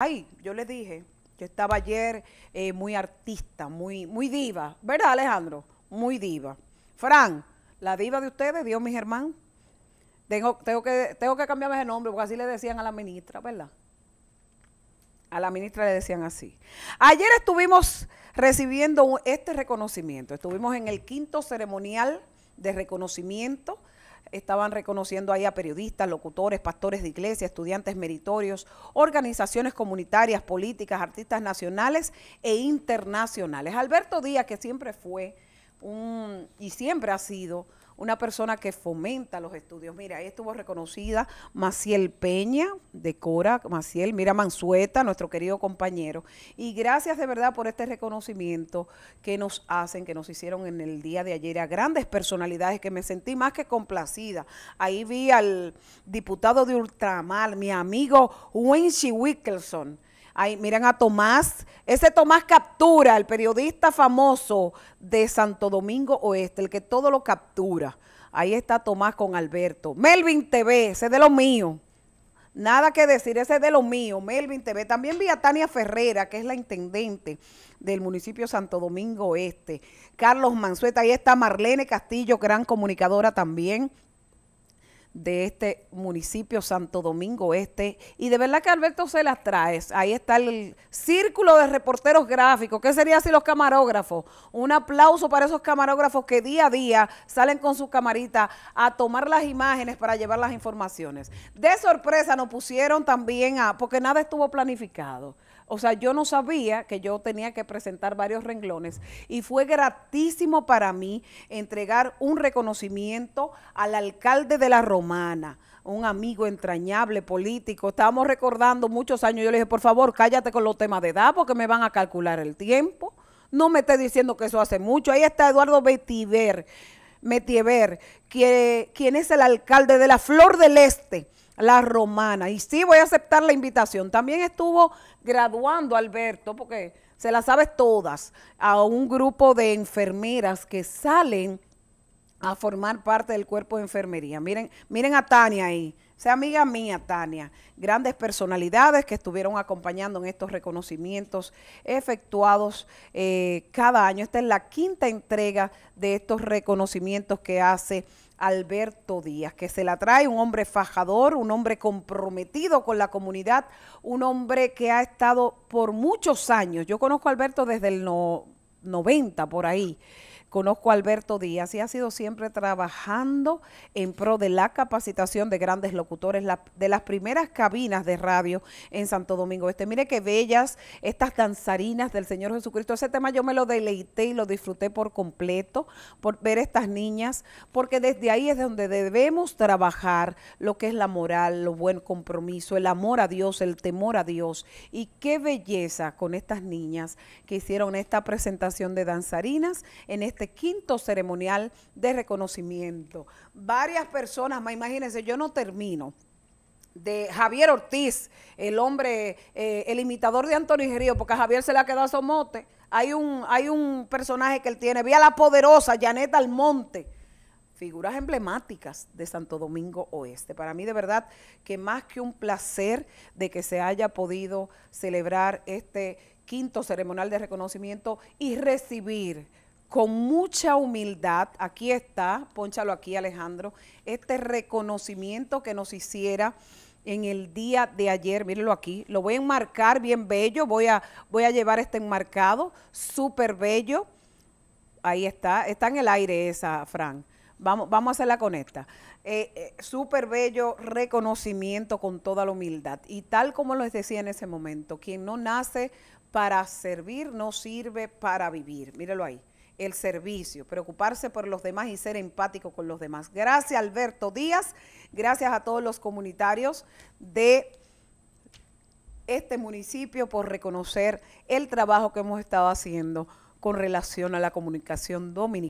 Ay, yo les dije, que estaba ayer eh, muy artista, muy, muy diva, ¿verdad Alejandro? Muy diva. Fran, la diva de ustedes, Dios mi Germán. Tengo, tengo, que, tengo que cambiarme de nombre, porque así le decían a la ministra, ¿verdad? A la ministra le decían así. Ayer estuvimos recibiendo este reconocimiento, estuvimos en el quinto ceremonial de reconocimiento estaban reconociendo ahí a periodistas, locutores, pastores de iglesia, estudiantes meritorios, organizaciones comunitarias, políticas, artistas nacionales e internacionales. Alberto Díaz, que siempre fue un, y siempre ha sido una persona que fomenta los estudios. Mira, ahí estuvo reconocida Maciel Peña de Cora, Maciel, mira Mansueta, nuestro querido compañero. Y gracias de verdad por este reconocimiento que nos hacen, que nos hicieron en el día de ayer a grandes personalidades que me sentí más que complacida. Ahí vi al diputado de Ultramar, mi amigo Winshi Wickelson Ahí miran a Tomás. Ese Tomás captura, el periodista famoso de Santo Domingo Oeste, el que todo lo captura. Ahí está Tomás con Alberto. Melvin TV, ese es de lo mío. Nada que decir, ese es de lo mío, Melvin TV. También vi a Tania Ferrera, que es la intendente del municipio Santo Domingo Oeste, Carlos Manzueta, ahí está Marlene Castillo, gran comunicadora también de este municipio Santo Domingo Este. Y de verdad que Alberto se las trae. Ahí está el círculo de reporteros gráficos. ¿Qué sería si los camarógrafos? Un aplauso para esos camarógrafos que día a día salen con sus camarita a tomar las imágenes para llevar las informaciones. De sorpresa nos pusieron también a, porque nada estuvo planificado. O sea, yo no sabía que yo tenía que presentar varios renglones y fue gratísimo para mí entregar un reconocimiento al alcalde de la Romana un amigo entrañable político. Estábamos recordando muchos años. Yo le dije, por favor, cállate con los temas de edad porque me van a calcular el tiempo. No me estés diciendo que eso hace mucho. Ahí está Eduardo Betiver, Metiever, quien es el alcalde de la Flor del Este la romana. Y sí, voy a aceptar la invitación. También estuvo graduando Alberto, porque se la sabes todas, a un grupo de enfermeras que salen a formar parte del cuerpo de enfermería. Miren, miren a Tania ahí sea amiga mía, Tania. Grandes personalidades que estuvieron acompañando en estos reconocimientos efectuados eh, cada año. Esta es la quinta entrega de estos reconocimientos que hace Alberto Díaz, que se la trae un hombre fajador, un hombre comprometido con la comunidad, un hombre que ha estado por muchos años. Yo conozco a Alberto desde el 90 por ahí. Conozco a Alberto Díaz y ha sido siempre trabajando en pro de la capacitación de grandes locutores, de las primeras cabinas de radio en Santo Domingo Este. Mire qué bellas estas danzarinas del Señor Jesucristo. Ese tema yo me lo deleité y lo disfruté por completo, por ver estas niñas, porque desde ahí es donde debemos trabajar lo que es la moral, lo buen compromiso, el amor a Dios, el temor a Dios. Y qué belleza con estas niñas que hicieron esta presentación de danzarinas en este este quinto ceremonial de reconocimiento. Varias personas, más imagínense, yo no termino de Javier Ortiz, el hombre, eh, el imitador de Antonio Río, porque a Javier se le ha quedado a somote. Hay un, hay un personaje que él tiene, vía la poderosa, Janet Almonte, figuras emblemáticas de Santo Domingo Oeste. Para mí de verdad que más que un placer de que se haya podido celebrar este quinto ceremonial de reconocimiento y recibir con mucha humildad, aquí está, ponchalo aquí Alejandro, este reconocimiento que nos hiciera en el día de ayer, mírenlo aquí, lo voy a enmarcar bien bello, voy a, voy a llevar este enmarcado, súper bello, ahí está, está en el aire esa, Fran, vamos, vamos a hacerla con esta, eh, eh, súper bello reconocimiento con toda la humildad, y tal como les decía en ese momento, quien no nace para servir, no sirve para vivir, mírenlo ahí, el servicio, preocuparse por los demás y ser empático con los demás. Gracias Alberto Díaz, gracias a todos los comunitarios de este municipio por reconocer el trabajo que hemos estado haciendo con relación a la comunicación dominicana.